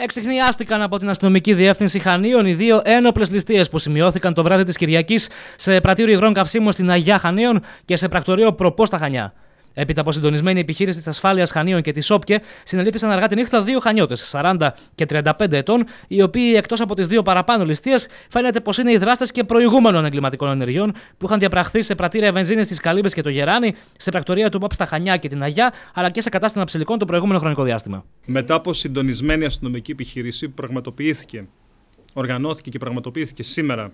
Εξεχνιάστηκαν από την αστυνομική διεύθυνση Χανίων οι δύο ένοπλες ληστείες που σημειώθηκαν το βράδυ της Κυριακής σε πρατήριο υγρών καυσίμων στην Αγιά Χανίων και σε πρακτορείο Προπός στα Χανιά. Έπειτα από συντονισμένη επιχείρηση της ασφάλειας Χανίων και της ΣΟΠΚΕ, συνελήφθησαν αργά τη νύχτα δύο χανιώτες, 40 και 35 ετών, οι οποίοι εκτός από τις δύο παραπάνω ληστείες, φαίνεται πως είναι οι δράστε και προηγούμενων εγκληματικών ενεργειών που είχαν διαπραχθεί σε πρατήρια βενζίνης τη Καλύβες και το Γεράνι, σε πρακτορία του ΜΑΠ στα Χανιά και την Αγιά, αλλά και σε κατάστημα ψηλικών το προηγούμενο χρονικό διάστημα. Μετά από συντονισμένη αστυνομική επιχείρηση που πραγματοποιήθηκε, οργανώθηκε και πραγματοποιήθηκε σήμερα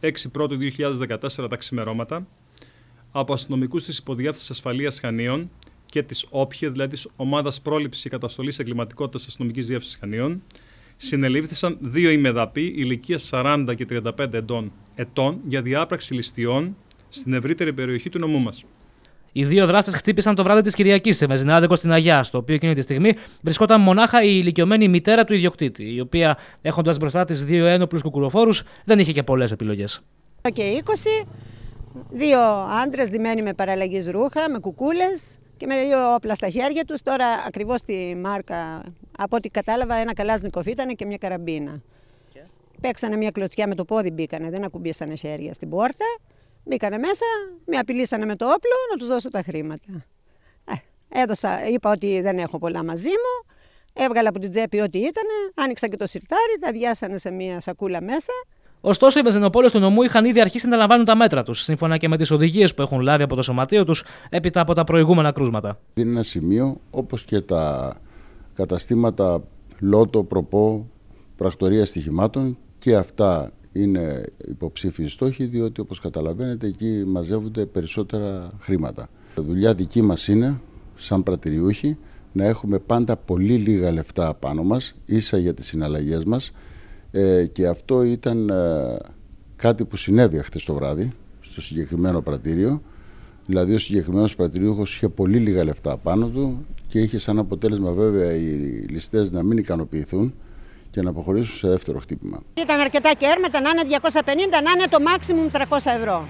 6 Πρώτου 2014 τα ξημερώματα, από αστυνομικούς της Υποδιάθεσης Ασφαλείας Χανίων και της ΟΠΧΕ, δηλαδή της Ομάδας Πρόληψης και Καταστολής Εγκληματικότητας Αστυνομικής Διεύθυνσης Χανίων, συνελήφθησαν δύο ημεδαποί ηλικία 40 και 35 ετών, ετών για διάπραξη ληστείων στην ευρύτερη περιοχή του νομού μας. Οι δύο δράστες χτύπησαν το βράδυ της Κυριακής σε μεζινάδικο στην Αγιά, στο οποίο εκείνη τη στιγμή βρισκόταν μονάχα η ηλικιωμένη μητέρα του ιδιοκτήτη, η οποία έχοντας μπροστά της δύο ένοπλους κουκουλοφόρου δεν είχε και πολλές επιλογές. Και 20 Δύο άντρες διμένοι με παραλλαγής ρούχα, με κουκούλες και με δύο όπλα στα χέρια τους. Τώρα ακριβώς τη μάρκα, από ό,τι κατάλαβα, ένα καλάζνικοφ ήταν και μια καραμπίνα. πέξανε Παίξανε μια κλωτσιά με το πόδι, μπήκανε, δεν ακουμπήσανε χέρια στην πόρτα. Μπήκανε μέσα, με απειλήσανε με το όπλο να τους δώσω τα χρήματα. Ε, έδωσα, είπα ότι δεν έχω πολλά μαζί μου. Έβγαλα από την τσέπη ό,τι ήταν, άνοιξα και το σιρτάρι, τα διάσανε σε μια σακούλα μέσα. Ωστόσο, οι βενζινοπόλε του νομού είχαν ήδη αρχίσει να λαμβάνουν τα μέτρα τους, σύμφωνα και με τις οδηγίες που έχουν λάβει από το σωματείο τους έπειτα από τα προηγούμενα κρούσματα. Είναι ένα σημείο όπως και τα καταστήματα λότο, προπό, πρακτορία στοιχημάτων και αυτά είναι υποψήφιοι στόχοι, διότι όπως καταλαβαίνετε εκεί μαζεύονται περισσότερα χρήματα. Η δουλειά δική μας είναι, σαν πρατηριούχοι, να έχουμε πάντα πολύ λίγα λεφτά πάνω μας, ίσα για τις συναλλαγές μας. Ε, και αυτό ήταν ε, κάτι που συνέβη χθε το βράδυ στο συγκεκριμένο πρατήριο. Δηλαδή, ο συγκεκριμένος πρατηρίουχο είχε πολύ λίγα λεφτά πάνω του και είχε σαν αποτέλεσμα, βέβαια, οι ληστές να μην ικανοποιηθούν και να αποχωρήσουν σε δεύτερο χτύπημα. Ήταν αρκετά κέρματα, να είναι 250, να είναι το maximum 300 ευρώ.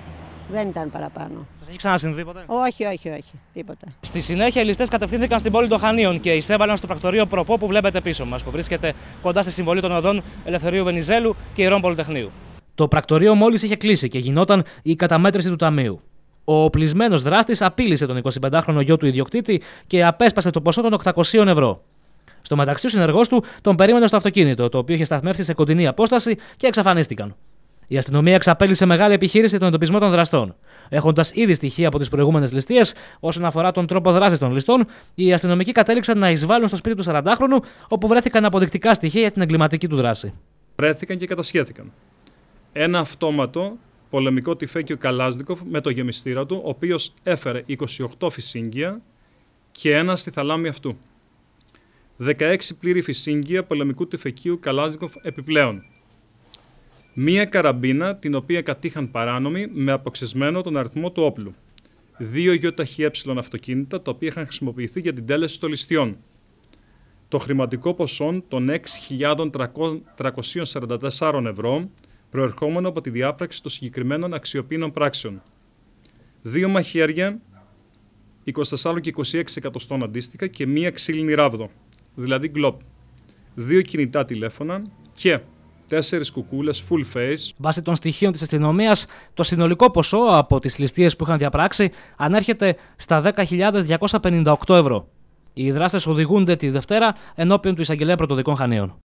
Δεν ήταν παραπάνω. Σας έχει ξανασυμβεί ποτέ. Όχι, όχι, όχι. Τίποτα. Στη συνέχεια, οι ληστές κατευθύνθηκαν στην πόλη των Χανίων και εισέβαλαν στο πρακτορείο Προπό που βλέπετε πίσω μας, που βρίσκεται κοντά στη συμβολή των οδών Ελευθερίου Βενιζέλου και Ιερών Πολυτεχνείου. Το πρακτορείο μόλις είχε κλείσει και γινόταν η καταμέτρηση του ταμείου. Ο οπλισμένος δράστης απείλησε τον 25χρονο γιο του ιδιοκτήτη και απέσπασε το ποσό των 800 ευρώ. Στο μεταξύ, ο συνεργός του τον περίμενε στο αυτοκίνητο, το οποίο είχε σταθμεύσει σε κοντινή απόσταση και εξαφανίστηκαν. Η αστυνομία εξαπέλυσε μεγάλη επιχείρηση τον εντοπισμό των δραστών. Έχοντας ήδη στοιχεία από τις προηγούμενες ληστείες όσον αφορά τον τρόπο δράσης των ληστών, οι αστυνομικοί κατέληξαν να εισβάλλουν στο σπίτι του 40χρονου, όπου βρέθηκαν αποδεικτικά στοιχεία για την εγκληματική του δράση. Βρέθηκαν και κατασχέθηκαν. Ένα αυτόματο πολεμικό τυφέκιο Καλάσδικοφ με το γεμιστήρα του, ο οποίος έφερε 28 φυσίγγια και ένα στη θαλάμη αυτού. 16 πλήρη φυσίγγια πολεμικού τυφεκίου Καλάσδικοφ επιπλέον, Μία καραμπίνα την οποία κατήχαν παράνομοι με αποξεσμένο τον αριθμό του όπλου. Δύο ΙΕ αυτοκίνητα τα οποία είχαν χρησιμοποιηθεί για την τέλεση των ληστιών. Το χρηματικό ποσό των 6.344 ευρώ προερχόμενο από τη διάπραξη των συγκεκριμένων αξιοπίνων πράξεων. Δύο μαχαίρια 24 και 26 εκατοστών αντίστοιχα και μία ξύλινη ράβδο, δηλαδή γκλόπ. Δύο κινητά τηλέφωνα και τέσσερις κουκούλες full face. Βάσει των στοιχείων της αστυνομίας, το συνολικό ποσό από τις ληστείες που είχαν διαπράξει ανέρχεται στα 10.258 ευρώ. Οι δράστες οδηγούνται τη Δευτέρα ενώπιον του εισαγγελέα πρωτοδικών Χανίων.